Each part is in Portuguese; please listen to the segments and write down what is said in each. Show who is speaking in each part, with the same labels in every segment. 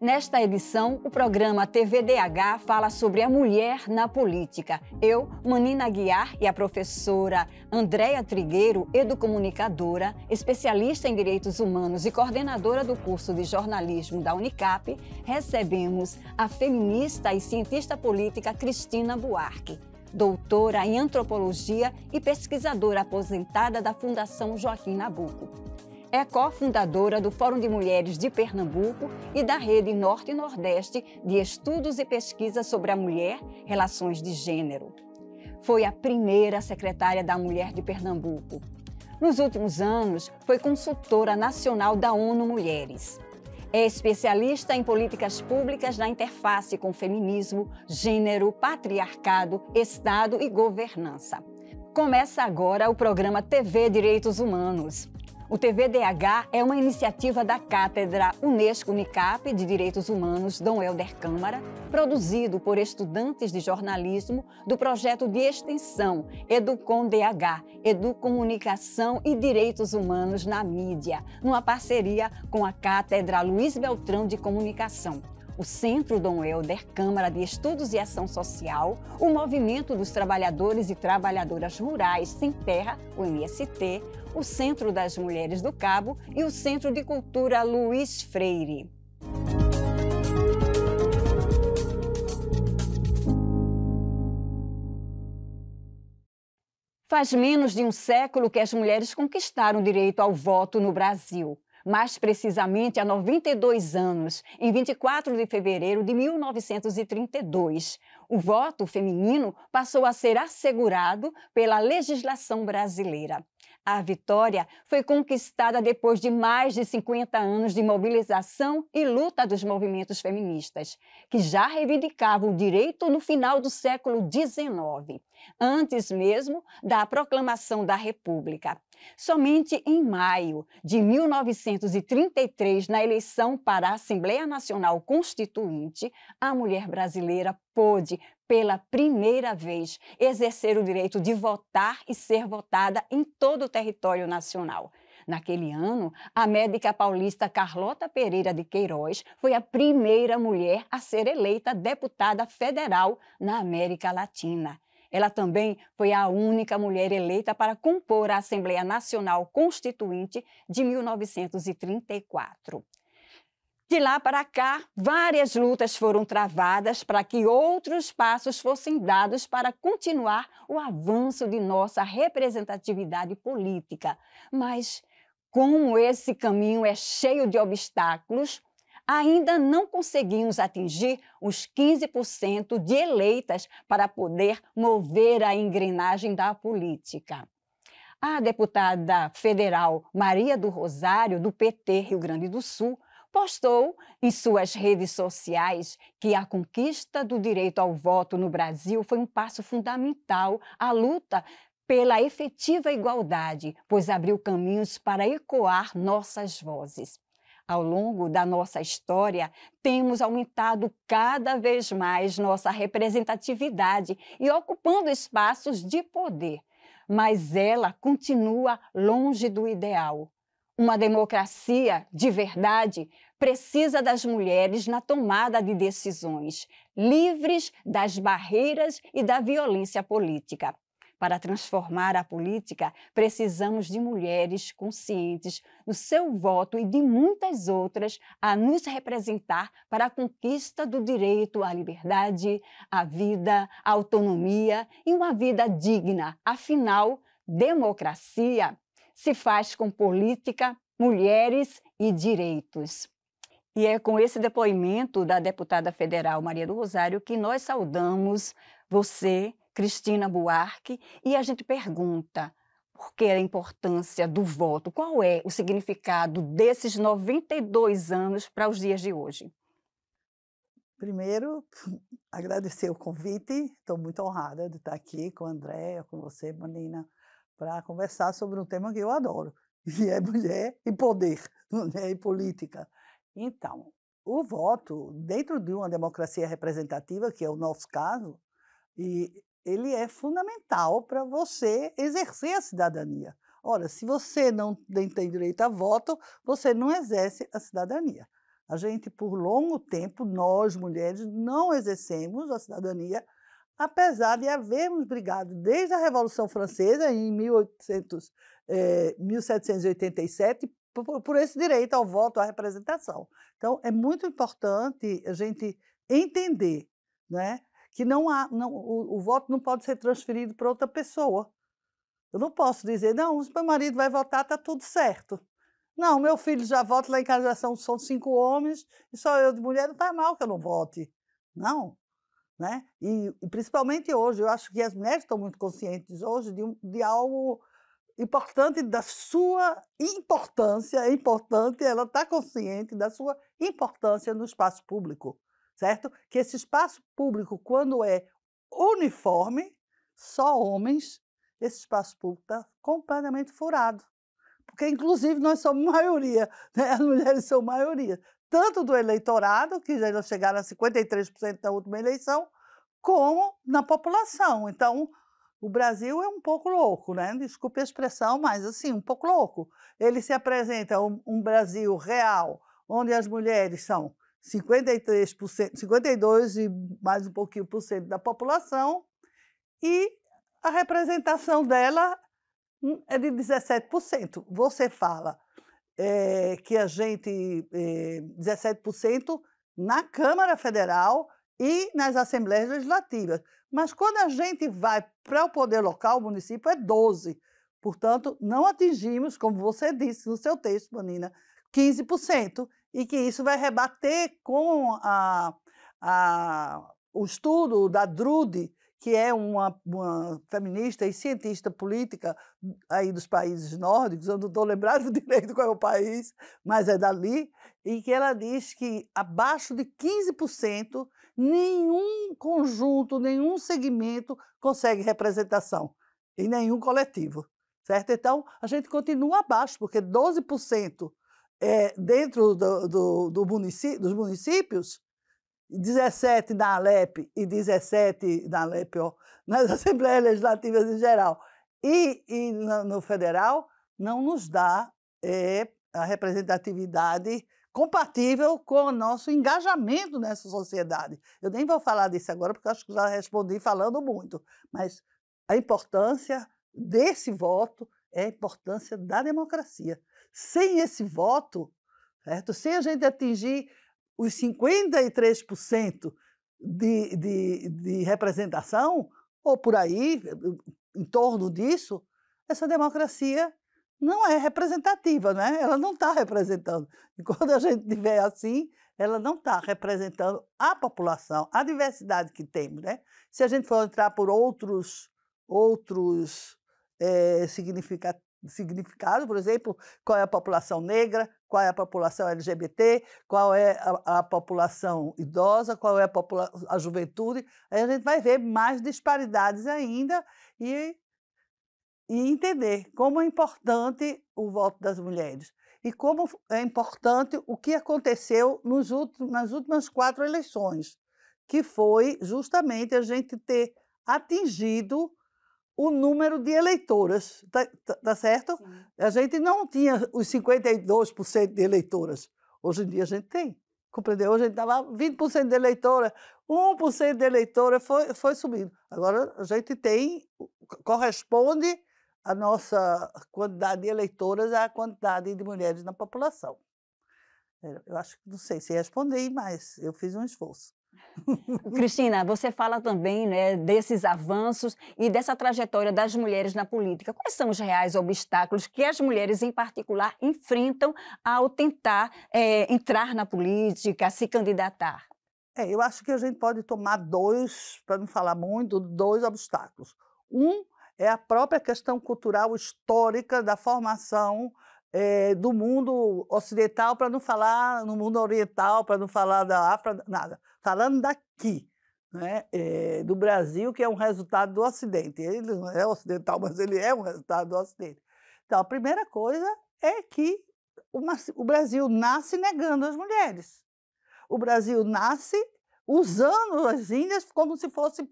Speaker 1: Nesta edição, o programa TVDH fala sobre a mulher na política. Eu, Manina Guiar e a professora Andréa Trigueiro, educomunicadora, especialista em direitos humanos e coordenadora do curso de jornalismo da Unicap, recebemos a feminista e cientista política Cristina Buarque doutora em antropologia e pesquisadora aposentada da Fundação Joaquim Nabuco. É cofundadora do Fórum de Mulheres de Pernambuco e da Rede Norte e Nordeste de Estudos e Pesquisas sobre a Mulher, Relações de Gênero. Foi a primeira secretária da Mulher de Pernambuco. Nos últimos anos, foi consultora nacional da ONU Mulheres. É especialista em políticas públicas na interface com feminismo, gênero, patriarcado, Estado e governança. Começa agora o programa TV Direitos Humanos. O TVDH é uma iniciativa da Cátedra Unesco Unicap de Direitos Humanos Dom Helder Câmara, produzido por estudantes de jornalismo do projeto de extensão EducomDH, Educomunicação e Direitos Humanos na Mídia, numa parceria com a Cátedra Luiz Beltrão de Comunicação o Centro Dom Helder, Câmara de Estudos e Ação Social, o Movimento dos Trabalhadores e Trabalhadoras Rurais Sem Terra, o MST, o Centro das Mulheres do Cabo e o Centro de Cultura Luiz Freire. Faz menos de um século que as mulheres conquistaram o direito ao voto no Brasil mais precisamente há 92 anos, em 24 de fevereiro de 1932. O voto feminino passou a ser assegurado pela legislação brasileira. A vitória foi conquistada depois de mais de 50 anos de mobilização e luta dos movimentos feministas, que já reivindicavam o direito no final do século XIX, antes mesmo da proclamação da República. Somente em maio de 1933, na eleição para a Assembleia Nacional Constituinte, a mulher brasileira pôde, pela primeira vez, exercer o direito de votar e ser votada em todo o território nacional. Naquele ano, a médica paulista Carlota Pereira de Queiroz foi a primeira mulher a ser eleita deputada federal na América Latina. Ela também foi a única mulher eleita para compor a Assembleia Nacional Constituinte de 1934. De lá para cá, várias lutas foram travadas para que outros passos fossem dados para continuar o avanço de nossa representatividade política. Mas como esse caminho é cheio de obstáculos, ainda não conseguimos atingir os 15% de eleitas para poder mover a engrenagem da política. A deputada federal Maria do Rosário, do PT Rio Grande do Sul, postou em suas redes sociais que a conquista do direito ao voto no Brasil foi um passo fundamental à luta pela efetiva igualdade, pois abriu caminhos para ecoar nossas vozes. Ao longo da nossa história, temos aumentado cada vez mais nossa representatividade e ocupando espaços de poder, mas ela continua longe do ideal. Uma democracia de verdade precisa das mulheres na tomada de decisões, livres das barreiras e da violência política. Para transformar a política, precisamos de mulheres conscientes do seu voto e de muitas outras a nos representar para a conquista do direito à liberdade, à vida, à autonomia e uma vida digna. Afinal, democracia se faz com política, mulheres e direitos. E é com esse depoimento da deputada federal Maria do Rosário que nós saudamos você Cristina Buarque, e a gente pergunta por que a importância do voto, qual é o significado desses 92 anos para os dias de hoje?
Speaker 2: Primeiro, agradecer o convite. Estou muito honrada de estar aqui com a Andréia, com você, Manina, para conversar sobre um tema que eu adoro, que é mulher e poder, mulher e política. Então, o voto, dentro de uma democracia representativa, que é o nosso caso, e ele é fundamental para você exercer a cidadania. Ora, se você não tem direito a voto, você não exerce a cidadania. A gente, por longo tempo, nós mulheres, não exercemos a cidadania, apesar de havermos brigado desde a Revolução Francesa, em 1800, eh, 1787, por, por esse direito ao voto, à representação. Então, é muito importante a gente entender né, que não há, não, o, o voto não pode ser transferido para outra pessoa. Eu não posso dizer, não, meu marido vai votar, está tudo certo. Não, meu filho já vota lá em casa, são, são cinco homens, e só eu de mulher, não faz mal que eu não vote. Não. Né? E, e, principalmente hoje, eu acho que as mulheres estão muito conscientes hoje de, de algo importante, da sua importância, é importante, ela está consciente da sua importância no espaço público certo? Que esse espaço público, quando é uniforme, só homens, esse espaço público está completamente furado. Porque, inclusive, nós somos maioria, né? as mulheres são maioria, tanto do eleitorado, que já chegaram a 53% da última eleição, como na população. Então, o Brasil é um pouco louco, né? Desculpe a expressão, mas assim, um pouco louco. Ele se apresenta um, um Brasil real, onde as mulheres são 53%, 52 e mais um pouquinho por cento da população, e a representação dela hum, é de 17%. Você fala é, que a gente é, eh, 17% na Câmara Federal e nas assembleias legislativas, mas quando a gente vai para o poder local, o município é 12. Portanto, não atingimos, como você disse no seu texto, Manina, 15% e que isso vai rebater com a, a, o estudo da Drude, que é uma, uma, feminista e cientista política aí dos países nórdicos, eu não estou lembrado direito qual é o país, mas é dali, e que ela diz que abaixo de 15% nenhum conjunto, nenhum segmento consegue representação e nenhum coletivo, certo? Então, a gente continua abaixo, porque 12% é, dentro do, do, do município, dos municípios, 17 na Alep e 17 na Alep, ó, nas Assembleias Legislativas em geral e, e no, no, federal, não nos dá é, a representatividade compatível com o nosso engajamento nessa sociedade. Eu nem vou falar disso agora, porque acho que já respondi falando muito, mas a importância desse voto é a importância da democracia. Sem esse voto, certo? sem a gente atingir os 53% de, de, de representação, ou por aí, eh, em torno disso, essa democracia não é representativa, né? Ela não está representando. E quando a gente tiver assim, ela não está representando a população, a diversidade que temos, né? Se a gente for entrar por outros outros é, significado, por exemplo, qual é a população negra, qual é a população LGBT, qual é a, a população idosa, qual é a, popula a juventude. Aí a gente vai ver mais disparidades ainda e, e entender como é importante o voto das mulheres e como é importante o que aconteceu nos últimos, nas últimas quatro eleições, que foi justamente a gente ter atingido o número de eleitoras, tá, tá, tá certo? Sim. A gente não tinha os 52% de eleitoras. Hoje em dia a gente tem. Compreendeu? Hoje a gente estava 20% de eleitora, 1% de eleitora foi, foi subindo. Agora a gente tem, corresponde a nossa quantidade de eleitoras à quantidade de mulheres na população. É, eu acho que não sei se respondi, mas eu fiz um esforço.
Speaker 1: Cristina, você fala também né, desses avanços e dessa trajetória das mulheres na política. Quais são os reais obstáculos que as mulheres, em particular, enfrentam ao tentar é, entrar na política, se candidatar?
Speaker 2: É, eu acho que a gente pode tomar dois, para não falar muito, dois obstáculos. Um é a própria questão cultural histórica da formação é, do mundo ocidental, para não falar no mundo oriental, para não falar da África, nada falando daqui, né, é, do Brasil, que é um resultado do Ocidente. Ele não é ocidental, mas ele é um resultado do Ocidente. Então, a primeira coisa é que uma, o Brasil nasce negando as mulheres. O Brasil nasce usando as índias como se fossem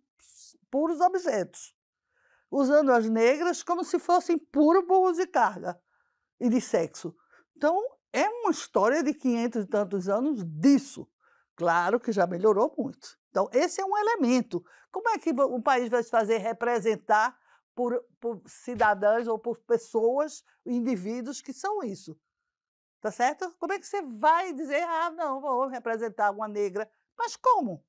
Speaker 2: puros objetos, usando as negras como se fossem puros burros de carga e de sexo. Então, é uma história de 500 e tantos anos disso. Claro que já melhorou muito. Então, esse é um elemento. Como é que o país vai se fazer representar por, por ou por pessoas, indivíduos que são isso? Tá certo? Como é que você vai dizer, ah, não, vou representar uma negra? Mas como?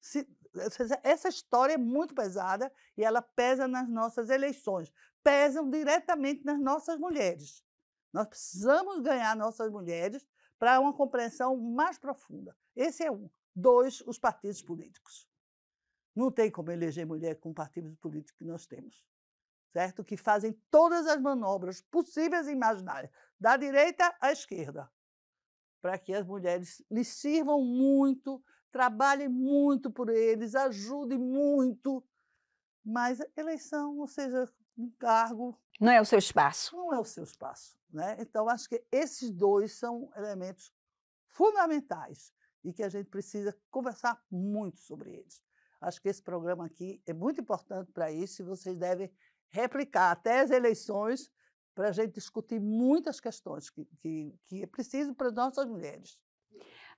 Speaker 2: Se, eh, essa história é muito pesada e ela pesa nas nossas eleições, pesam diretamente nas nossas mulheres. Nós precisamos ganhar nossas mulheres para uma compreensão mais profunda. Esse é um. Dois, os partidos políticos. Não tem como eleger mulher com partidos políticos que nós temos, certo? Que fazem todas as manobras possíveis e imaginárias, da direita à esquerda, para que as mulheres lhes sirvam muito, trabalhem muito por eles, ajudem muito. Mas eleição, ou seja, um cargo. Não é o seu espaço. Não é o seu espaço. Né? Então, acho que esses dois são elementos fundamentais e que a gente precisa conversar muito sobre eles. Acho que esse programa aqui é muito importante para isso e vocês devem replicar até as eleições para a gente discutir muitas questões que, que, que é preciso para as nossas mulheres.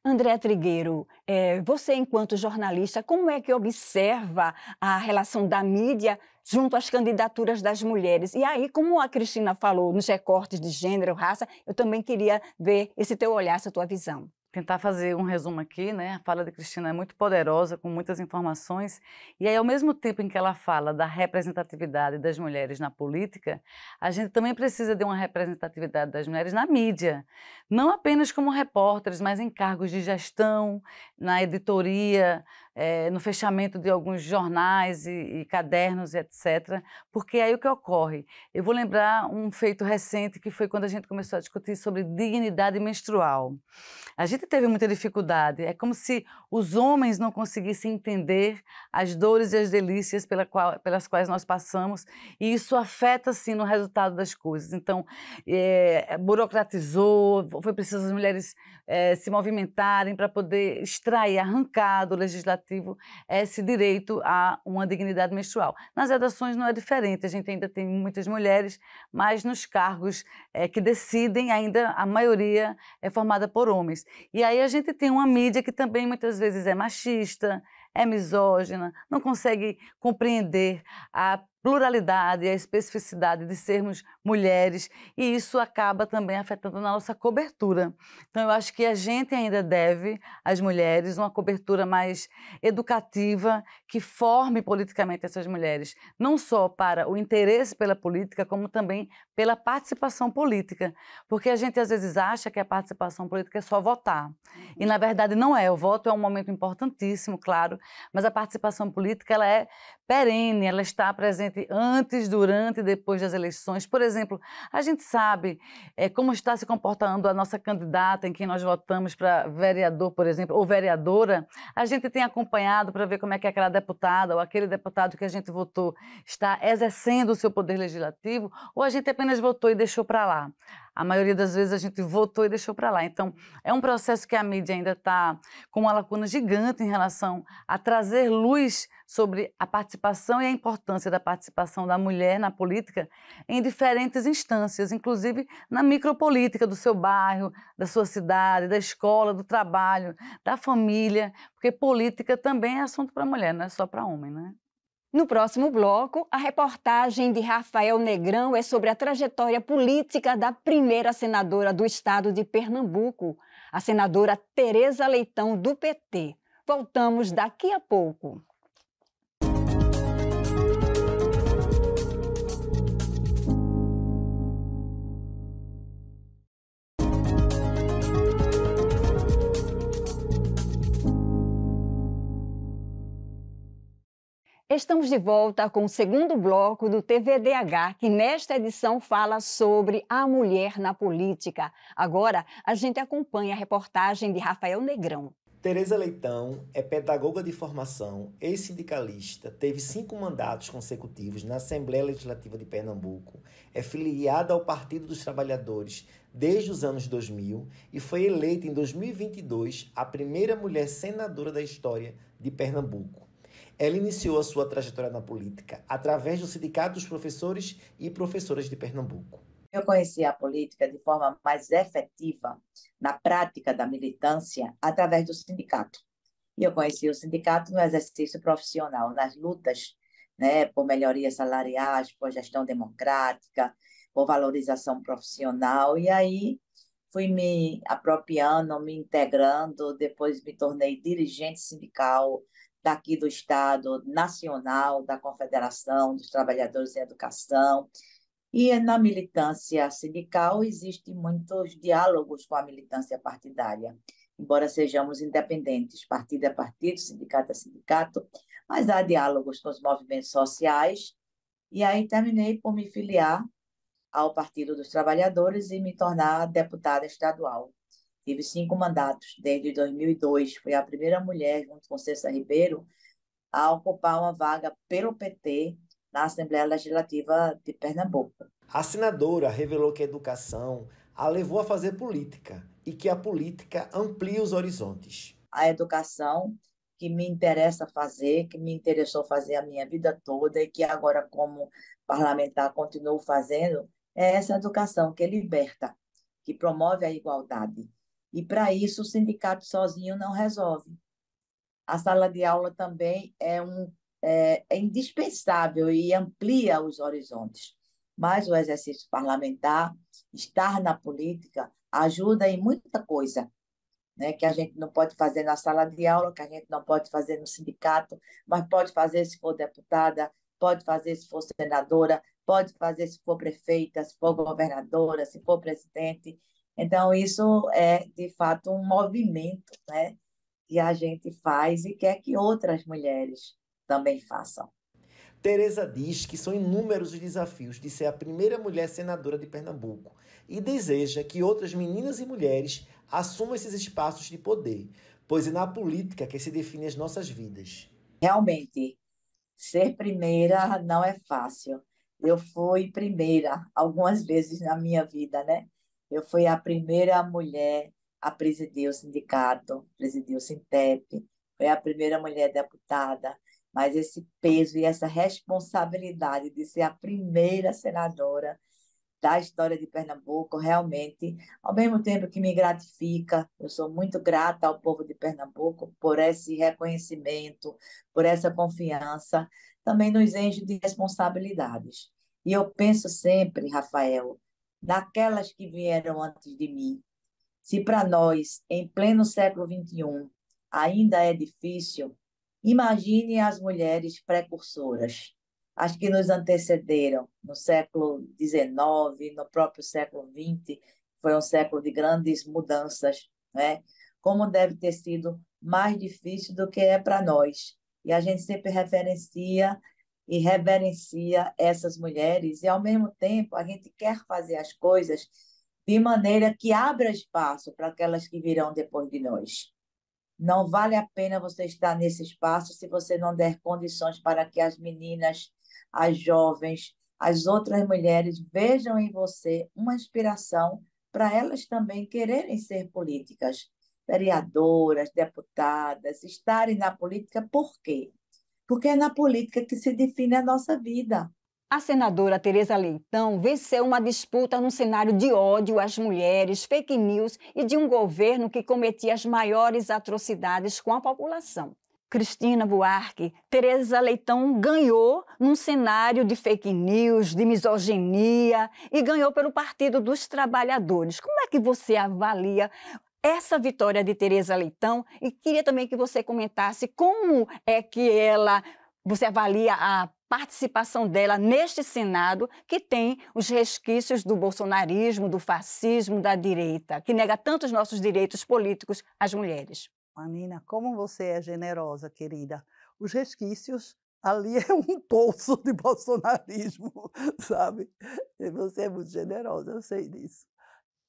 Speaker 1: André Trigueiro, é, você, enquanto jornalista, como é que observa a relação da mídia junto às candidaturas das mulheres? E aí, como a Cristina falou nos recortes de gênero, raça, eu também queria ver esse teu olhar, essa tua visão tentar fazer um resumo aqui, né?
Speaker 3: A fala de Cristina é muito poderosa, com muitas informações. E aí, ao mesmo tempo em que ela fala da representatividade das mulheres na política, a gente também precisa de uma representatividade das mulheres na mídia. Não apenas como repórteres, mas em cargos de gestão, na editoria, é, no fechamento de alguns jornais e, e cadernos, etc. Porque aí o que ocorre? Eu vou lembrar um feito recente que foi quando a gente começou a discutir sobre dignidade menstrual. A gente teve muita dificuldade. É como se os homens não conseguissem entender as dores e as delícias pela qual, pelas quais nós passamos, e isso afeta, sim, no resultado das coisas. Então, é, burocratizou, foi preciso as mulheres é, se movimentarem para poder extrair, arrancar do legislativo legislativo esse direito a uma dignidade menstrual. Nas redações não é diferente, a gente ainda tem muitas mulheres, mas nos cargos é, que decidem, ainda a maioria é formada por homens. E aí a gente tem uma mídia que também muitas vezes é machista, é misógina, não consegue compreender a pluralidade e a especificidade de sermos mulheres, e isso acaba também afetando na nossa cobertura. Então, eu acho que a gente ainda deve às mulheres uma cobertura mais educativa, que forme politicamente essas mulheres, não só para o interesse pela política, como também pela participação política. Porque a gente às vezes acha que a participação política é só votar. E, na verdade, não é. O voto é um momento importantíssimo, claro, mas a participação política ela é perene, ela está presente antes, durante e depois das eleições. Por exemplo, a gente sabe é, como está se comportando a nossa candidata em quem nós votamos para vereador, por exemplo, ou vereadora. A gente tem acompanhado para ver como é que aquela deputada ou aquele deputado que a gente votou está exercendo o seu poder legislativo, ou a gente apenas votou e deixou para lá a maioria das vezes a gente votou e deixou para lá. Então, é um processo que a mídia ainda está com uma lacuna gigante em relação a trazer luz sobre a participação e a importância da participação da mulher na política em diferentes instâncias, inclusive na micropolítica do seu bairro, da sua cidade, da escola, do trabalho, da família, porque política também é assunto para mulher, não é só para homem, né?
Speaker 1: No próximo bloco, a reportagem de Rafael Negrão é sobre a trajetória política da primeira senadora do estado de Pernambuco, a senadora Tereza Leitão, do PT. Voltamos daqui a pouco. Estamos de volta com o segundo bloco do TVDH, que nesta edição fala sobre a mulher na política. Agora, a gente acompanha a reportagem de Rafael Negrão.
Speaker 4: Tereza Leitão é pedagoga de formação, ex-sindicalista, teve cinco mandatos consecutivos na Assembleia Legislativa de Pernambuco, é filiada ao Partido dos Trabalhadores desde os anos 2000 e foi eleita em 2022 a primeira mulher senadora da história de Pernambuco. Ela iniciou a sua trajetória na política através do Sindicato dos Professores e Professoras de Pernambuco.
Speaker 5: Eu conheci a política de forma mais efetiva na prática da militância através do sindicato. E eu conheci o sindicato no exercício profissional, nas lutas né, por melhorias salariais, por gestão democrática, por valorização profissional. E aí fui me apropriando, me integrando, depois me tornei dirigente sindical, daqui do Estado Nacional, da Confederação dos Trabalhadores em Educação. E na militância sindical existem muitos diálogos com a militância partidária. Embora sejamos independentes, partido é partido, sindicato é sindicato, mas há diálogos com os movimentos sociais. E aí terminei por me filiar ao Partido dos Trabalhadores e me tornar deputada estadual. Tive cinco mandatos desde 2002. Foi a primeira mulher, junto com César Ribeiro, a ocupar uma vaga pelo PT na Assembleia Legislativa de Pernambuco. A senadora revelou que a educação a levou a fazer política e que a política amplia os horizontes. A educação que me interessa fazer, que me interessou fazer a minha vida toda e que agora como parlamentar continuo fazendo, é essa educação que liberta, que promove a igualdade, e para isso o sindicato sozinho não resolve. A sala de aula também é, um, é, é indispensável e amplia os horizontes. Mas o exercício parlamentar, estar na política, ajuda em muita coisa, né, que a gente não pode fazer na sala de aula, que a gente não pode fazer no sindicato, mas pode fazer se for deputada, pode fazer se for senadora, pode fazer se for prefeita, se for governadora, se for presidente. Então, isso é, de fato, um movimento né, que a gente
Speaker 4: faz e quer que outras mulheres também façam. Tereza diz que são inúmeros os desafios de ser a primeira mulher senadora de Pernambuco e deseja que outras meninas e mulheres assumam esses espaços de poder, pois é na política que se define as nossas vidas.
Speaker 5: Realmente, ser primeira não é fácil. Eu fui primeira algumas vezes na minha vida, né? Eu fui a primeira mulher a presidir o sindicato, presidir o Sintep, foi a primeira mulher deputada, mas esse peso e essa responsabilidade de ser a primeira senadora da história de Pernambuco, realmente, ao mesmo tempo que me gratifica, eu sou muito grata ao povo de Pernambuco por esse reconhecimento, por essa confiança, também nos enche de responsabilidades. E eu penso sempre, Rafael, daquelas que vieram antes de mim. Se para nós, em pleno século XXI, ainda é difícil, imagine as mulheres precursoras, as que nos antecederam no século XIX, no próprio século XX, foi um século de grandes mudanças, né? Como deve ter sido mais difícil do que é para nós. E a gente sempre referencia e reverencia essas mulheres e ao mesmo tempo a gente quer fazer as coisas de maneira que abra espaço para aquelas que virão depois de nós. Não vale a pena você estar nesse espaço se você não der condições para que as meninas, as jovens, as outras mulheres vejam em você uma inspiração para elas também quererem ser políticas, vereadoras, deputadas, estarem na política, por quê? porque é na política que se define a nossa vida.
Speaker 1: A senadora Tereza Leitão venceu uma disputa num cenário de ódio às mulheres, fake news e de um governo que cometia as maiores atrocidades com a população. Cristina Buarque, Tereza Leitão ganhou num cenário de fake news, de misoginia e ganhou pelo Partido dos Trabalhadores. Como é que você avalia essa vitória de Tereza Leitão e queria também que você comentasse como é que ela você avalia a participação dela neste Senado que tem os resquícios do bolsonarismo, do fascismo, da direita, que nega tantos nossos direitos políticos
Speaker 2: às mulheres. Manina, como você é generosa, querida. Os resquícios ali é um poço de bolsonarismo, sabe? Você é muito generosa, eu sei disso.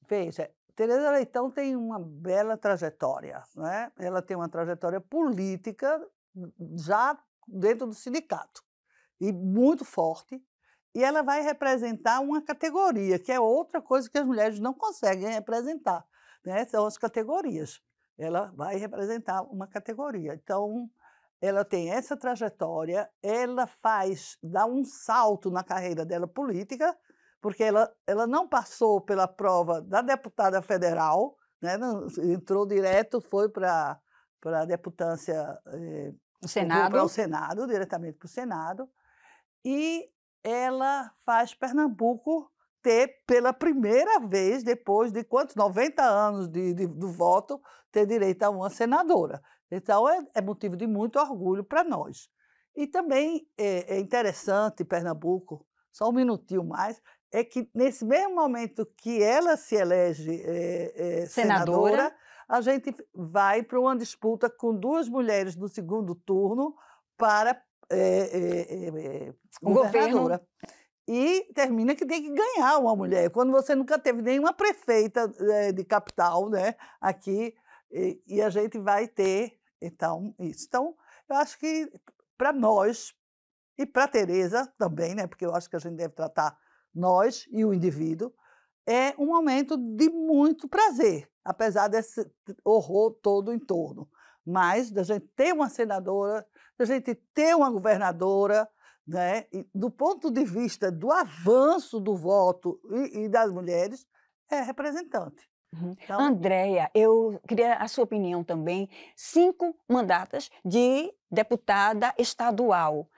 Speaker 2: Veja, Tereza Leitão tem uma bela trajetória, né? Ela tem uma trajetória política hum, hum, já dentro do sindicato e muito forte. E ela vai representar uma categoria, que é outra coisa que as mulheres não conseguem representar, né? São as categorias. Ela vai representar uma categoria. Então, ela tem essa trajetória, ela faz, dá um salto na carreira dela política, porque ela, ela não passou pela prova da deputada federal, né? entrou direto, foi para a deputância. Eh, Senado. Para é o Senado, diretamente para o Senado. E ela faz Pernambuco ter, pela primeira vez, depois de quantos? 90 anos de, de do voto, ter direito a uma senadora. Então, é, é motivo de muito orgulho para nós. E também é, é, interessante Pernambuco, só um minutinho mais, é que nesse mesmo momento que ela se elege é, é, senadora, senadora, a gente vai para uma disputa com duas mulheres no segundo turno para é, eh, o governadora. Governo. E termina que tem que ganhar uma mulher. Quando você nunca teve nenhuma prefeita de capital né, aqui, e, e a gente vai ter, então, isso. Então, eu acho que para nós, e para Tereza também, né? Porque eu acho que a gente deve tratar nós e o indivíduo, é um momento de muito prazer, apesar desse horror todo em torno. Mas da gente ter uma senadora, da gente ter uma governadora, né? E, do ponto de vista do avanço do voto e, e das mulheres, é representante.
Speaker 1: Uhum. Então, Andréia, eu queria a sua opinião também. Cinco mandatas de deputada estadual.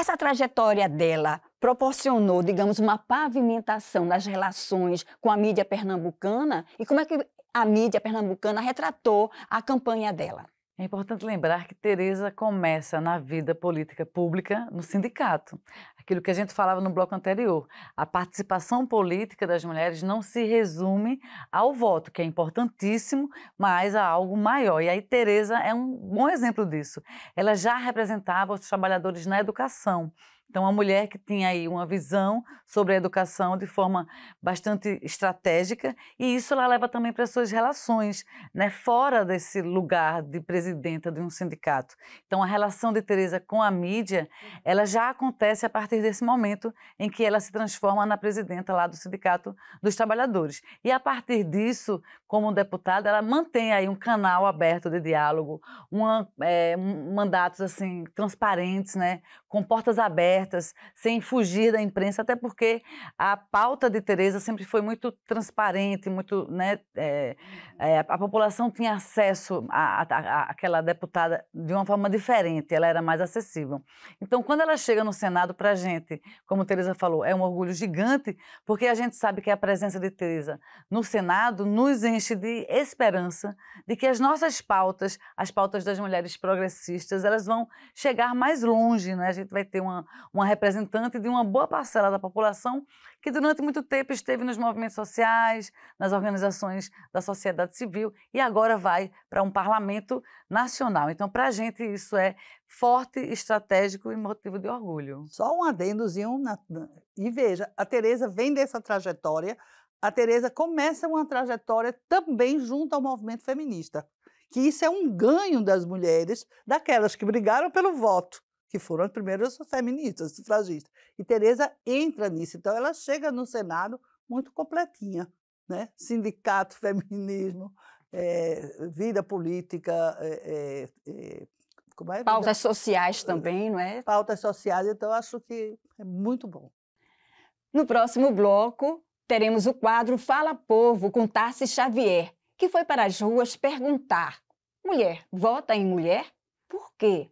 Speaker 1: Essa trajetória dela proporcionou, digamos, uma pavimentação das relações com a mídia pernambucana? E como é que a mídia pernambucana retratou a campanha dela? É importante
Speaker 3: lembrar que Tereza começa na vida política pública no sindicato. Aquilo que a gente falava no bloco anterior, a participação política das mulheres não se resume ao voto, que é importantíssimo, mas a algo maior. E aí Tereza é um bom exemplo disso. Ela já representava os trabalhadores na educação então, uma mulher que tinha aí uma visão sobre a educação de forma bastante estratégica, e isso ela leva também para as suas relações, né, fora desse lugar de presidenta de um sindicato. Então, a relação de Teresa com a mídia, ela já acontece a partir desse momento em que ela se transforma na presidenta lá do Sindicato dos Trabalhadores. E a partir disso, como deputada, ela mantém aí um canal aberto de diálogo, uma, é, mandatos assim transparentes, né, com portas abertas abertas, sem fugir da imprensa, até porque a pauta de Tereza sempre foi muito transparente, muito, né, é, é, a população tinha acesso àquela deputada de uma forma diferente, ela era mais acessível. Então, quando ela chega no Senado para a gente, como Tereza falou, é um orgulho gigante, porque a gente sabe que a presença de Tereza no Senado nos enche de esperança de que as nossas pautas, as pautas das mulheres progressistas, elas vão chegar mais longe, né? A gente vai ter uma, uma representante de uma boa parcela da população que durante muito tempo esteve nos movimentos sociais, nas organizações da sociedade civil e agora vai para um parlamento nacional. Então,
Speaker 2: para a gente, isso é forte, estratégico e motivo de orgulho. Só um adendozinho. Na... E veja, a Tereza vem dessa trajetória. A Tereza começa uma trajetória também junto ao movimento feminista que isso é um ganho das mulheres, daquelas que brigaram pelo voto que foram as primeiras feministas, sufragistas. E Tereza entra nisso, então ela chega no Senado muito completinha, né? Sindicato, feminismo, eh, eh, eh, é, vida política, é, é, como é? Pautas sociais também, não é? Pautas sociais, então acho que é
Speaker 1: muito bom. No próximo bloco, teremos o quadro Fala Povo com Tarsi Xavier, que foi para as ruas perguntar: mulher, vota em mulher? Por quê?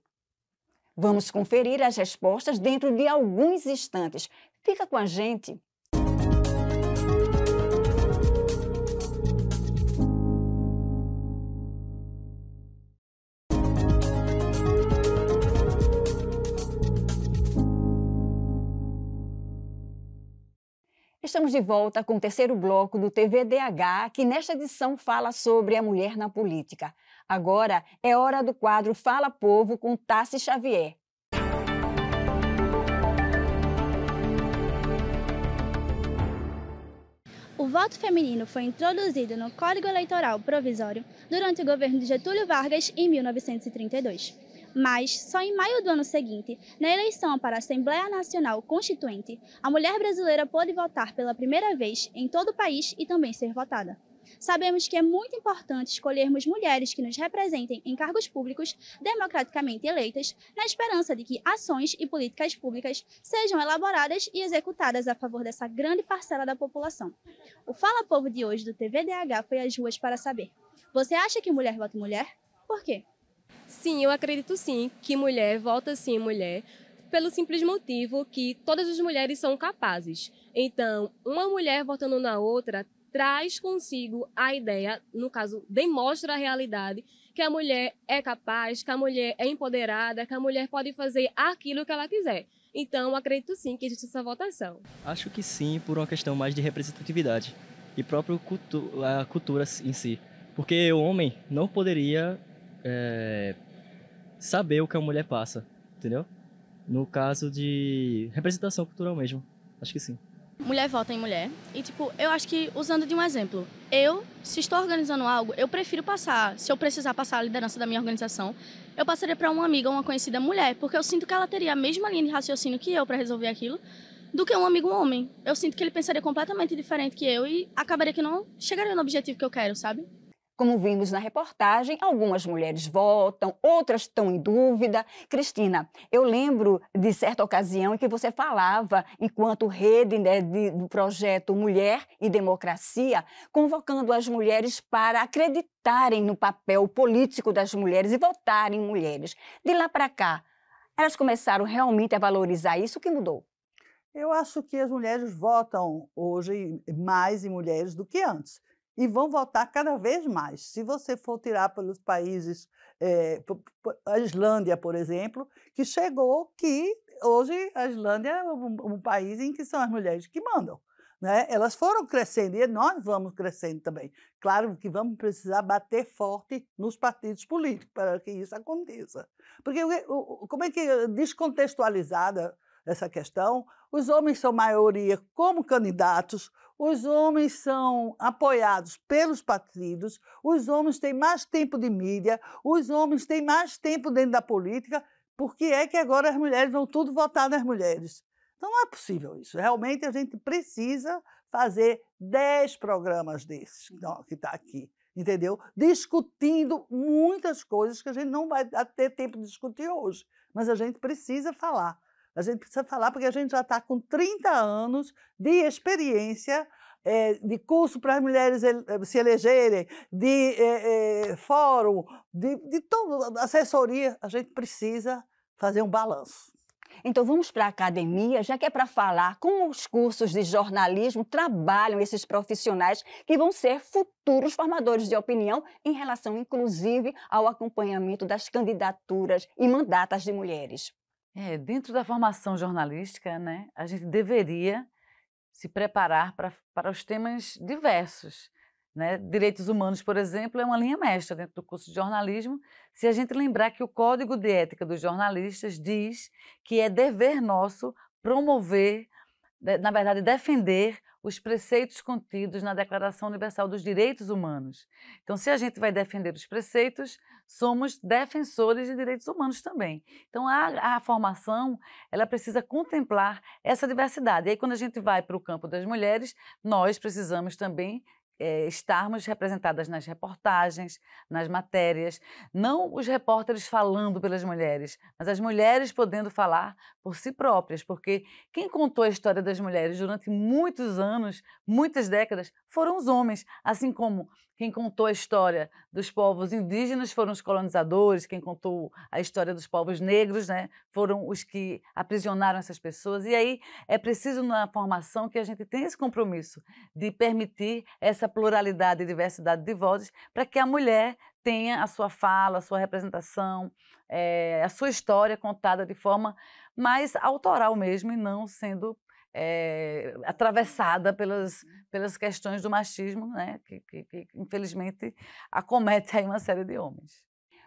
Speaker 1: Vamos conferir as respostas dentro de alguns instantes. Fica com a gente. Estamos de volta com o terceiro bloco do TVDH, que nesta edição fala sobre a mulher na política. Agora é hora do quadro Fala Povo com Tassi Xavier.
Speaker 4: O voto feminino foi introduzido no Código Eleitoral Provisório durante o governo de Getúlio Vargas em 1932.
Speaker 1: Mas, só em maio do ano seguinte, na eleição para a Assembleia Nacional Constituinte, a mulher brasileira pôde votar pela primeira vez em todo o país e também ser votada. Sabemos que é muito importante escolhermos mulheres que nos representem em cargos públicos
Speaker 4: democraticamente eleitas, na esperança de que ações e políticas públicas sejam elaboradas e executadas a favor dessa grande parcela da população. O Fala Povo de hoje do TVDH foi às ruas para saber. Você acha que mulher vota em mulher? Por quê? Sim, eu acredito sim que mulher vota sim em mulher, pelo simples motivo que todas as mulheres são capazes. Então, uma mulher votando na outra traz consigo a ideia, no caso, demonstra a realidade que a mulher é capaz, que a mulher é empoderada, que a mulher pode fazer aquilo que ela quiser. Então, acredito sim que existe essa votação. Acho que sim, por uma questão mais de representatividade e próprio cultu a cultura em si. Porque o homem não poderia é, saber o que a mulher passa, entendeu? No caso de representação cultural mesmo. Acho que sim.
Speaker 5: Mulher vota em mulher. E, tipo, eu acho que, usando de um exemplo, eu, se estou organizando algo, eu prefiro passar, se eu precisar passar a liderança da minha organização, eu passaria para uma amiga, uma conhecida mulher, porque eu sinto que ela teria a mesma linha de raciocínio que eu para resolver aquilo, do que um amigo homem. Eu sinto que ele pensaria completamente diferente que eu e acabaria que não chegaria
Speaker 1: no objetivo que eu quero, sabe? Como vimos na reportagem, algumas mulheres votam, outras estão em dúvida. Cristina, eu lembro de certa ocasião em que você falava, enquanto rede né, de, do projeto Mulher e Democracia, convocando as mulheres para acreditarem no papel político das mulheres e votarem mulheres. De lá para cá, elas começaram realmente a valorizar isso? O que mudou?
Speaker 2: Eu acho que as mulheres votam hoje mais em mulheres do que antes e vão voltar cada vez mais. Se você for tirar pelos países, é, a Islândia, por exemplo, que chegou que hoje a Islândia é um, um país em que são as mulheres que mandam. Né? Elas foram crescendo e nós vamos crescendo também. Claro que vamos precisar bater forte nos partidos políticos para que isso aconteça. Porque como é que é descontextualizada essa questão, os homens são maioria como candidatos, os homens são apoiados pelos partidos, os homens têm mais tempo de mídia, os homens têm mais tempo dentro da política. porque é que agora as mulheres vão tudo votar nas mulheres? Então não é possível isso. Realmente a gente precisa fazer 10 programas desses que está tá aqui, entendeu? Discutindo muitas coisas que a gente não vai ter tempo de discutir hoje, mas a gente precisa falar. A gente precisa falar porque a gente já está com 30 anos de experiência é, de curso para as mulheres eh, se elegerem, de é, é, fórum, de, de toda assessoria. A gente precisa fazer um balanço.
Speaker 1: Então vamos para a academia, já que é para falar como os cursos de jornalismo trabalham esses profissionais que vão ser futuros formadores de opinião em relação, inclusive, ao acompanhamento das candidaturas e mandatas de mulheres.
Speaker 3: É, dentro da formação jornalística, né, a gente deveria se preparar pra, para os temas diversos. Né? Direitos humanos, por exemplo, é uma linha mestra dentro do curso de jornalismo. Se a gente lembrar que o Código de Ética dos Jornalistas diz que é dever nosso promover na verdade, defender os preceitos contidos na Declaração Universal dos Direitos Humanos. Então, se a gente vai defender os preceitos, somos defensores de direitos humanos também. Então, a, a formação ela precisa contemplar essa diversidade. E aí, quando a gente vai para o campo das mulheres, nós precisamos também é, estarmos representadas nas reportagens, nas matérias, não os repórteres falando pelas mulheres, mas as mulheres podendo falar por si próprias, porque quem contou a história das mulheres durante muitos anos, muitas décadas, foram os homens, assim como quem contou a história dos povos indígenas foram os colonizadores, quem contou a história dos povos negros né, foram os que aprisionaram essas pessoas. E aí é preciso, na formação, que a gente tenha esse compromisso de permitir essa pluralidade e diversidade de vozes para que a mulher tenha a sua fala, a sua representação, é, a sua história contada de forma mais autoral mesmo e não sendo é, atravessada pelas, uhum. pelas questões do machismo, né, que, que, que infelizmente acomete aí uma série de homens.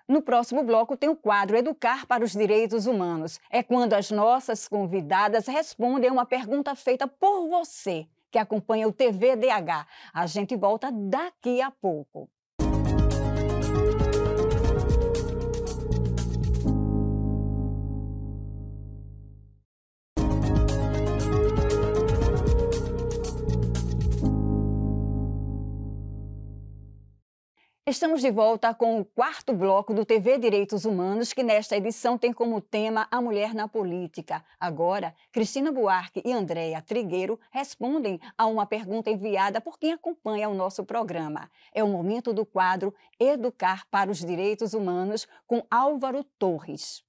Speaker 1: No próximo bloco tem o quadro Educar para os Direitos Humanos. É quando as nossas convidadas respondem a uma pergunta feita por você, que acompanha o TVDH. A gente volta daqui a pouco. Estamos de volta com o quarto bloco do TV Direitos Humanos, que nesta edição tem como tema a mulher na política. Agora, Cristina Buarque e Andréia Trigueiro respondem a uma pergunta enviada por quem acompanha o nosso programa. É o momento do quadro Educar para os Direitos Humanos com Álvaro
Speaker 4: Torres.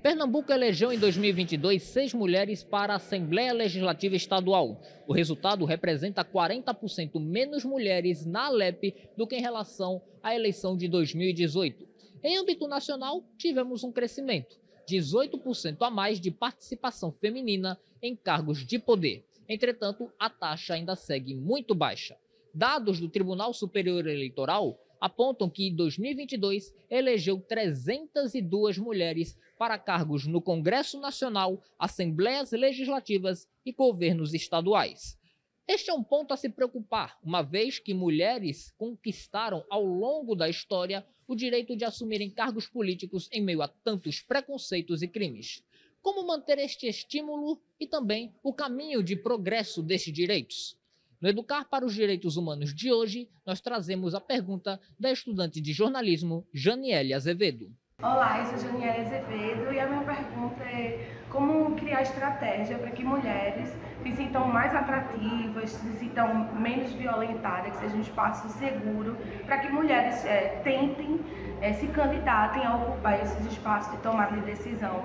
Speaker 4: Pernambuco elegeu em 2022 seis mulheres para a Assembleia Legislativa Estadual. O resultado representa 40% menos mulheres na Alep do que em relação à eleição de 2018. Em âmbito nacional, tivemos um crescimento, 18% a mais de participação feminina em cargos de poder. Entretanto, a taxa ainda segue muito baixa. Dados do Tribunal Superior Eleitoral apontam que em 2022 elegeu 302 mulheres para cargos no Congresso Nacional, Assembleias Legislativas e governos estaduais. Este é um ponto a se preocupar, uma vez que mulheres conquistaram ao longo da história o direito de assumirem cargos políticos em meio a tantos preconceitos e crimes. Como manter este estímulo e também o caminho de progresso destes direitos? No Educar para os Direitos Humanos de hoje, nós trazemos a pergunta da estudante de jornalismo Janiele Azevedo.
Speaker 3: Olá, eu sou Janiela Azevedo e a minha pergunta é como criar estratégia para que mulheres se sintam mais atrativas, se sintam menos violentadas, que
Speaker 5: seja um espaço seguro, para que mulheres é, tentem, é, se candidatem a ocupar esses espaços de tomada de decisão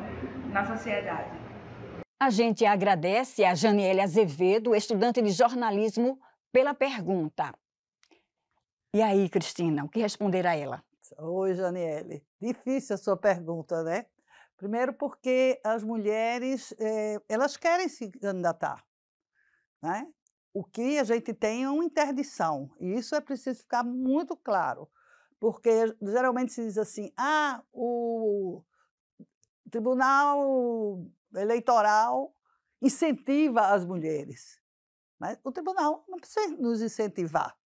Speaker 5: na sociedade.
Speaker 1: A gente agradece a Janiela Azevedo, estudante de jornalismo, pela pergunta.
Speaker 2: E aí, Cristina, o que responder a ela? Oi, Janiele. Difícil a sua pergunta, né? Primeiro porque as mulheres, eh, elas querem se candidatar, né? O que a gente tem é uma interdição, e isso é preciso ficar muito claro, porque geralmente se diz assim, ah, o Tribunal Eleitoral incentiva as mulheres, mas o Tribunal não precisa nos incentivar,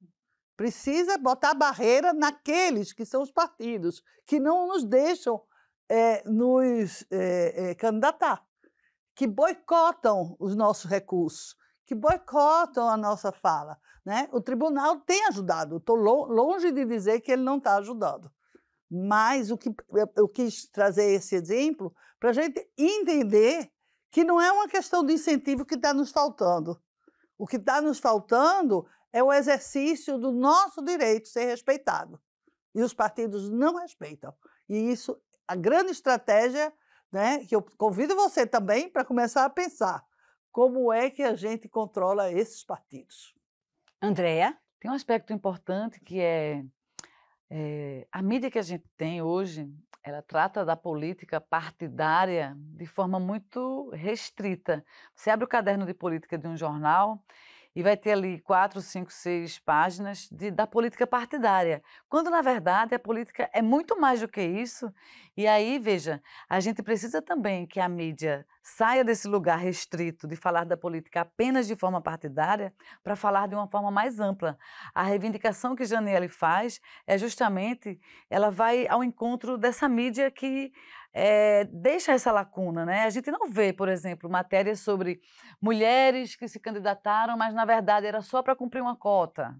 Speaker 2: Precisa botar barreira naqueles que são os partidos, que não nos deixam é, nos é, é, candidatar, que boicotam os nossos recursos, que boicotam a nossa fala. Né? O tribunal tem ajudado, estou lo longe de dizer que ele não está ajudando. Mas o que eu quis trazer esse exemplo para a gente entender que não é uma questão de incentivo que está nos faltando. O que está nos faltando é o exercício do nosso direito ser respeitado. E os partidos não respeitam. E isso, a grande estratégia, né, que eu convido você também para começar a pensar como é que a gente controla esses partidos. Andréa? Tem um
Speaker 3: aspecto importante que é, é, a mídia que a gente tem hoje, ela trata da política partidária de forma muito restrita. Você abre o caderno de política de um jornal e vai ter ali quatro, cinco, seis páginas de, da política partidária, quando na verdade a política é muito mais do que isso. E aí, veja, a gente precisa também que a mídia saia desse lugar restrito de falar da política apenas de forma partidária para falar de uma forma mais ampla. A reivindicação que Janelle faz é justamente ela vai ao encontro dessa mídia que é, deixa essa lacuna, né? A gente não vê, por exemplo, matérias sobre mulheres que se candidataram, mas na verdade era só para cumprir uma cota.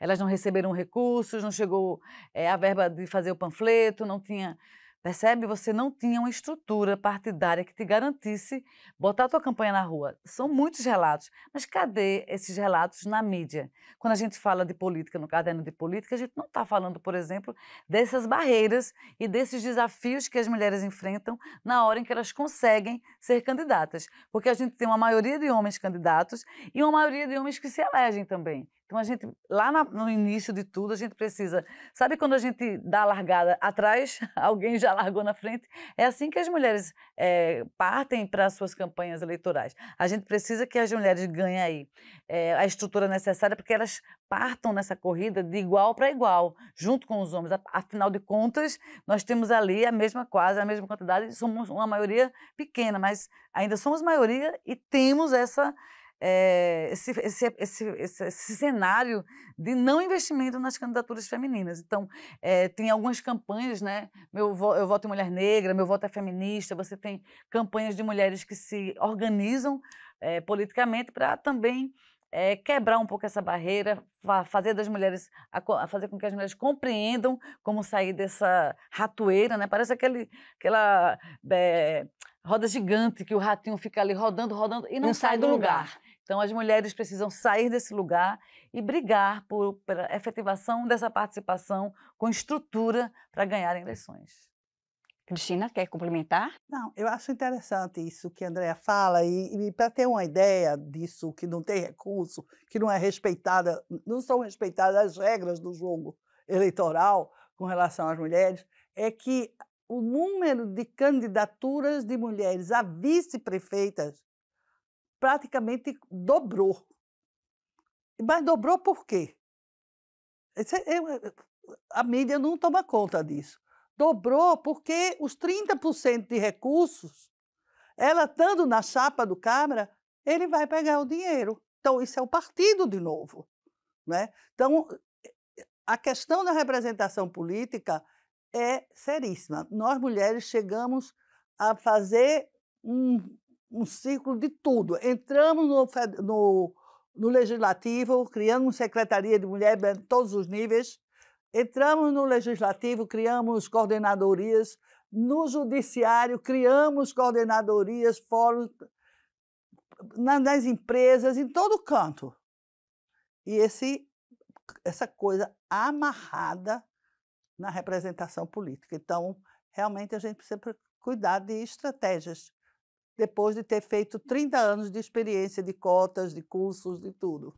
Speaker 3: Elas não receberam recursos, não chegou é, a verba de fazer o panfleto, não tinha Percebe? Você não tinha uma estrutura partidária que te garantisse botar a tua campanha na rua. São muitos relatos, mas cadê esses relatos na mídia? Quando a gente fala de política no caderno de política, a gente não está falando, por exemplo, dessas barreiras e desses desafios que as mulheres enfrentam na hora em que elas conseguem ser candidatas. Porque a gente tem uma maioria de homens candidatos e uma maioria de homens que se elegem também. Então a gente, lá na, no início de tudo, a gente precisa. Sabe quando a gente dá a largada atrás, alguém já largou na frente? É assim que as mulheres é, partem para as suas campanhas eleitorais. A gente precisa que as mulheres ganhem aí é, a estrutura necessária para que elas partam nessa corrida de igual para igual, junto com os homens. Afinal de contas, nós temos ali a mesma quase, a mesma quantidade, somos uma maioria pequena, mas ainda somos maioria e temos essa é, esse, esse, esse, esse, cenário de não investimento nas candidaturas femininas. Então, é, tem algumas campanhas, né? Meu, eu voto em mulher negra, meu voto é feminista. Você tem campanhas de mulheres que se organizam é, politicamente para também é, quebrar um pouco essa barreira, fazer das mulheres, fazer com que as mulheres compreendam como sair dessa ratoeira, né? Parece aquele, aquela é, roda gigante que o ratinho fica ali rodando, rodando e não, não sai, do lugar. lugar. Então, as mulheres precisam sair desse lugar e brigar por, pela efetivação dessa participação com estrutura para ganhar eleições.
Speaker 2: Cristina,
Speaker 1: quer complementar?
Speaker 2: Não, eu acho interessante isso que a Andrea fala, e, e para ter uma ideia disso, que não tem recurso, que não é respeitada, não são respeitadas as regras do jogo eleitoral com relação às mulheres, é que o número de candidaturas de mulheres a vice-prefeitas praticamente dobrou. Mas dobrou por quê? É, é, é, a mídia não toma conta disso. Dobrou porque os 30% de recursos, ela estando na chapa do Câmara, ele vai pegar o dinheiro. Então, isso é o partido de novo. Né? Então, a questão da representação política é seríssima. Nós, mulheres, chegamos a fazer um, um ciclo de tudo. Entramos no, no, no Legislativo, criamos Secretaria de Mulher em todos os níveis, entramos no Legislativo, criamos coordenadorias, no Judiciário, criamos coordenadorias, fóruns, nas, nas empresas, em todo canto. E esse, essa coisa amarrada na representação política. Então, realmente, a gente precisa cuidar de estratégias depois de ter feito 30 anos de experiência de cotas, de cursos, de tudo.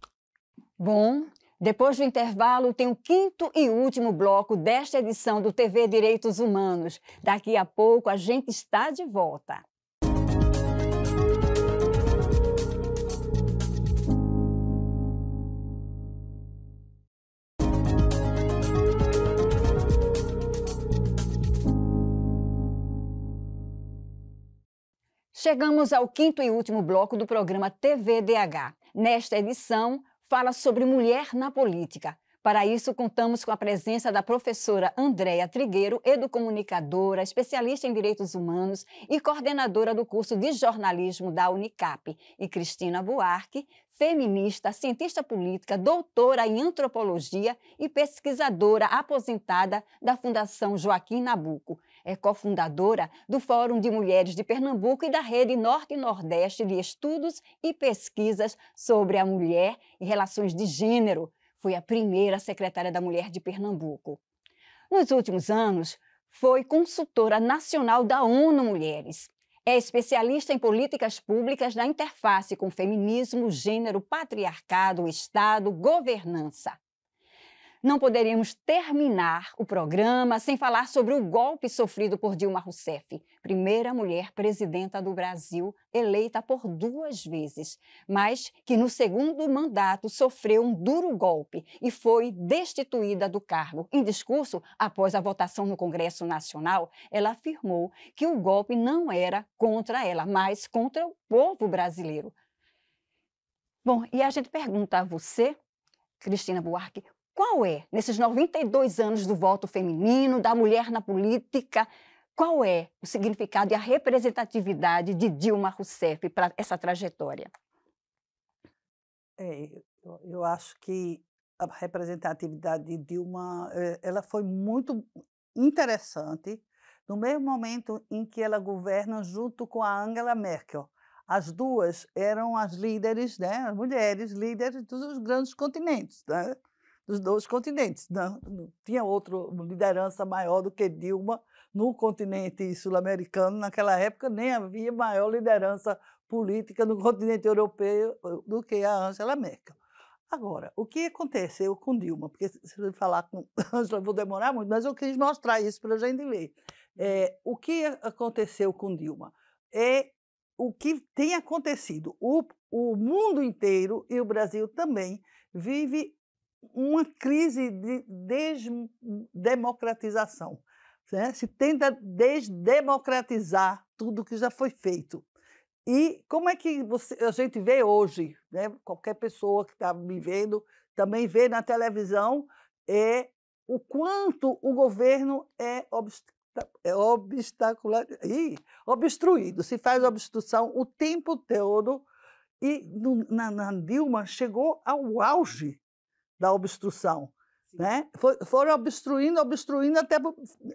Speaker 1: Bom, depois do intervalo, tem o quinto e último bloco desta edição do TV Direitos Humanos. Daqui a pouco a gente está de volta. Chegamos ao quinto e último bloco do programa TVDH. Nesta edição, fala sobre mulher na política. Para isso, contamos com a presença da professora Andréa Trigueiro, educomunicadora, especialista em direitos humanos e coordenadora do curso de jornalismo da Unicap, e Cristina Buarque, feminista, cientista política, doutora em antropologia e pesquisadora aposentada da Fundação Joaquim Nabuco é cofundadora do Fórum de Mulheres de Pernambuco e da Rede Norte e Nordeste de Estudos e Pesquisas sobre a Mulher e Relações de Gênero. Foi a primeira secretária da Mulher de Pernambuco. Nos últimos anos, foi consultora nacional da ONU Mulheres. É especialista em políticas públicas na interface com feminismo, gênero, patriarcado, Estado, governança. Não poderíamos terminar o programa sem falar sobre o golpe sofrido por Dilma Rousseff, primeira mulher presidenta do Brasil, eleita por duas vezes, mas que no segundo mandato sofreu um duro golpe e foi destituída do cargo. Em discurso, após a votação no Congresso Nacional, ela afirmou que o golpe não era contra ela, mas contra o povo brasileiro. Bom, e a gente pergunta a você, Cristina Buarque, qual é, nesses 92 anos do voto feminino, da mulher na política, qual é o significado e a representatividade de Dilma Rousseff para essa trajetória?
Speaker 2: É, eu, acho que a representatividade de Dilma eh, ela foi muito interessante no mesmo momento em que ela governa junto com a Angela Merkel. As duas eram as líderes, né, as mulheres líderes dos grandes continentes. Né? dos dois continentes. Não, né? não tinha outra liderança maior do que Dilma no continente sul-americano. Naquela época, nem havia maior liderança política no continente europeu eh, do que a Angela Merkel. Agora, o que aconteceu com Dilma? Porque se eu falar com Angela, vou demorar muito, mas eu quis mostrar isso para a gente ver. É, o que aconteceu com Dilma? É o que tem acontecido. O, o mundo inteiro e o Brasil também vive uma crise de desdemocratização. Né? Se tenta desdemocratizar tudo que já foi feito. E como é que você, a gente vê hoje? Né? Qualquer pessoa que está me vendo também vê na televisão é o quanto o governo é, obst, é obstacular, ih, obstruído, se faz obstrução o tempo todo. E no, na, na Dilma chegou ao auge da obstrução. Né? foram obstruindo, obstruindo, até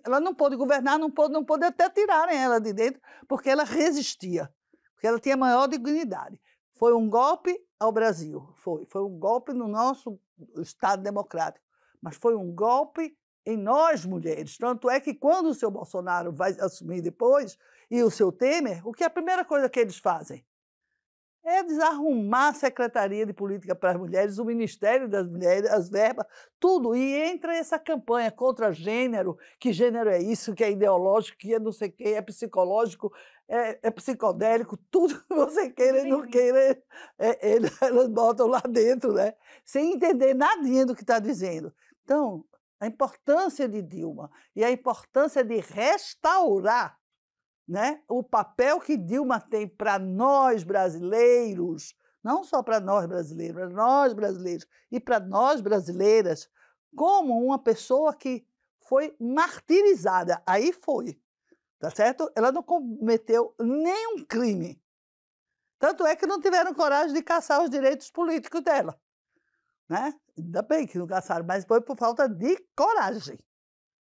Speaker 2: ela não pôde governar, não pôde, não pôde até tirarem ela de dentro, porque ela resistia, porque ela tinha maior dignidade. Foi um golpe ao Brasil, foi, foi um golpe no nosso Estado democrático, mas foi um golpe em nós mulheres. Tanto é que quando o seu Bolsonaro vai assumir depois e o seu Temer, o que é a primeira coisa que eles fazem? é desarrumar a Secretaria de Política para as Mulheres, o Ministério das Mulheres, as verbas, tudo. E entra essa campanha contra gênero, que gênero é isso, que é ideológico, que é não sei o quê, é psicológico, é, é, psicodélico, tudo que você queira e não queira, é, ele, elas botam lá dentro, né? Sem entender nadinha do que está dizendo. Então, a importância de Dilma e a importância de restaurar né? o papel que Dilma tem para nós brasileiros, não só para nós brasileiros, para nós brasileiros e para nós brasileiras, como uma pessoa que foi martirizada. Aí foi, tá certo? Ela não cometeu nenhum crime. Tanto é que não tiveram coragem de caçar os direitos políticos dela. Né? Ainda bem que não caçaram, mas foi por falta de coragem.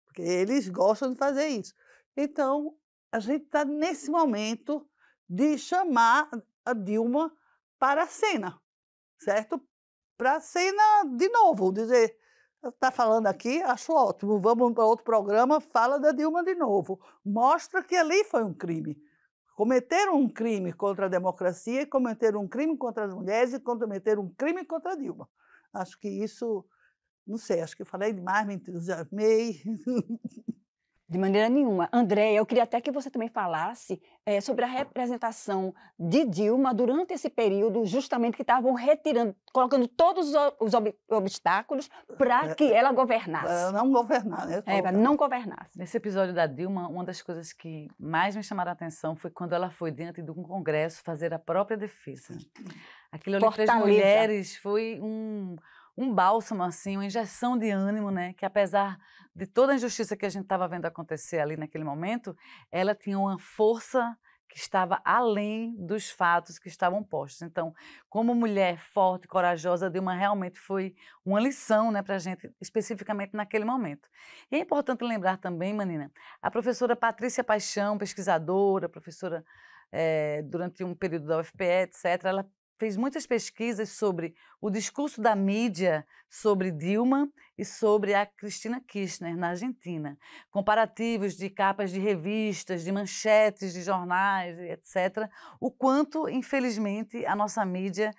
Speaker 2: Porque eles gostam de fazer isso. Então, a gente está nesse momento de chamar a Dilma para a cena, certo? Para a cena de novo, dizer, está falando aqui, acho ótimo, vamos para outro programa, fala da Dilma de novo. Mostra que ali foi um crime. Cometeram um crime contra a democracia, cometeram um crime contra as mulheres e cometeram um crime contra a Dilma. Acho que isso, não sei, acho que falei demais, me entusiasmei.
Speaker 1: De maneira nenhuma. André, eu queria até que você também falasse é, sobre a representação de Dilma durante esse período, justamente que estavam retirando, colocando todos os ob obstáculos para é, que ela governasse. É, não governar, né? É, para não governasse. Nesse episódio da Dilma, uma das coisas
Speaker 3: que mais me chamaram a atenção foi quando ela foi dentro de um congresso fazer a própria defesa. Aquilo ali, as mulheres, foi um um bálsamo, assim, uma injeção de ânimo, né? Que apesar de toda a injustiça que a gente estava vendo acontecer ali naquele momento, ela tinha uma força que estava além dos fatos que estavam postos. Então, como mulher forte, corajosa, Dilma realmente foi uma lição né, para a gente, especificamente naquele momento. E é importante lembrar também, Manina, a professora Patrícia Paixão, pesquisadora, professora é, durante um período da UFPE, etc., ela fez muitas pesquisas sobre o discurso da mídia sobre Dilma e sobre a Cristina Kirchner na Argentina, comparativos de capas de revistas, de manchetes de jornais, etc. O quanto, infelizmente, a nossa mídia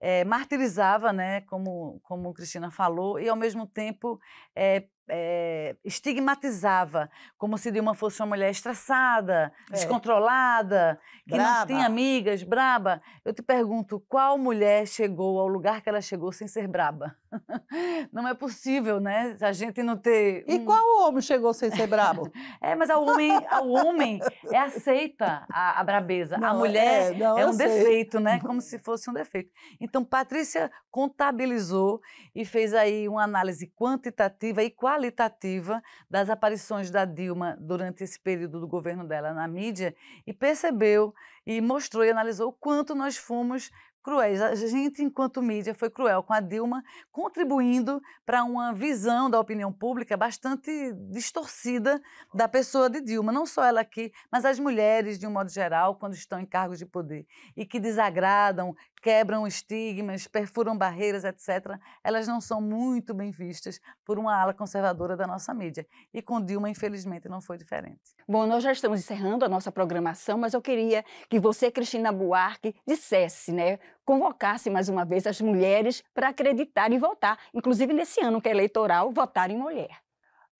Speaker 3: é, martirizava, né, como, como Cristina falou, e ao mesmo tempo é, é, estigmatizava, como se Dilma fosse uma mulher estressada, é. descontrolada, que braba. não tinha amigas, braba. Eu te pergunto, qual mulher chegou ao lugar que ela chegou sem ser braba? Não é possível, né? A gente não ter. Um... E qual homem chegou sem ser brabo? é, mas o homem, homem é aceita a, a brabeza. Não, a mulher é, não, é um defeito, né? Como se fosse um defeito. Então, Patrícia contabilizou e fez aí uma análise quantitativa e qualitativa das aparições da Dilma durante esse período do governo dela na mídia e percebeu e mostrou e analisou o quanto nós fomos cruéis. A gente, enquanto mídia, foi cruel com a Dilma, contribuindo para uma visão da opinião pública bastante distorcida da pessoa de Dilma. Não só ela aqui, mas as mulheres, de um modo geral, quando estão em cargos de poder e que desagradam, quebram estigmas, perfuram barreiras, etc., elas não são muito bem vistas por uma ala conservadora da nossa mídia. E com Dilma, infelizmente, não foi diferente.
Speaker 1: Bom, nós já estamos encerrando a nossa programação, mas eu queria que você, Cristina Buarque, dissesse, né, convocasse mais uma vez as mulheres para acreditar e votar, inclusive nesse ano que é eleitoral, votar em mulher.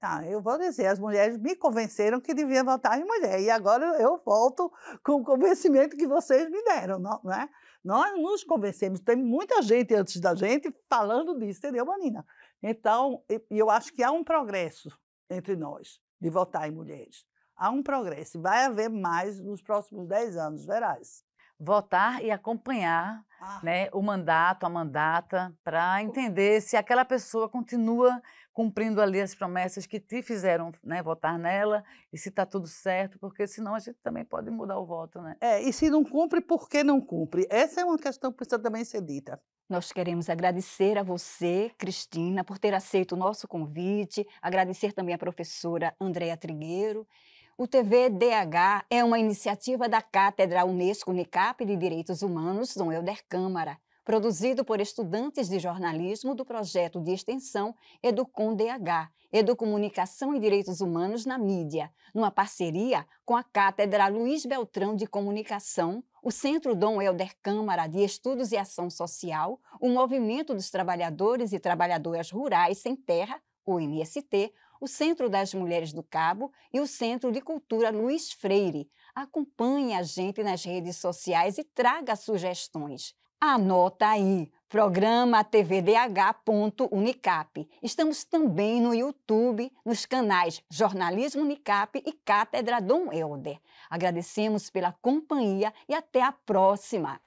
Speaker 2: Tá, eu vou dizer, as mulheres me convenceram que devia votar em mulher, e agora eu volto com o convencimento que vocês me deram, não, não é? Nós nos convencemos, tem muita gente antes da gente falando disso, entendeu, Manina? Então, eu acho que há um progresso entre nós de votar em mulheres. Há um progresso, vai haver mais nos próximos 10 anos, verás votar e acompanhar
Speaker 3: ah. né, o mandato, a mandata, para entender se aquela pessoa continua cumprindo ali as promessas que te fizeram né, votar nela e se está tudo certo, porque
Speaker 2: senão a gente também pode mudar o voto, né? É, e se não cumpre, por que não cumpre? Essa é uma questão que precisa também ser dita. Nós queremos agradecer a você, Cristina, por ter aceito o nosso
Speaker 1: convite, agradecer também à professora Andréa Trigueiro. O TVDH é uma iniciativa da Cátedra Unesco NICAP de Direitos Humanos, Dom Helder Câmara, produzido por estudantes de jornalismo do projeto de extensão Educom DH, Educomunicação e Direitos Humanos na Mídia, numa parceria com a Cátedra Luiz Beltrão de Comunicação, o Centro Dom Helder Câmara de Estudos e Ação Social, o Movimento dos Trabalhadores e Trabalhadoras Rurais Sem Terra, o MST, o Centro das Mulheres do Cabo e o Centro de Cultura Luiz Freire. Acompanhe a gente nas redes sociais e traga sugestões. Anota aí, programa tvdh.unicap. Estamos também no YouTube, nos canais Jornalismo Unicap e Cátedra Dom Helder. Agradecemos pela companhia e até a próxima!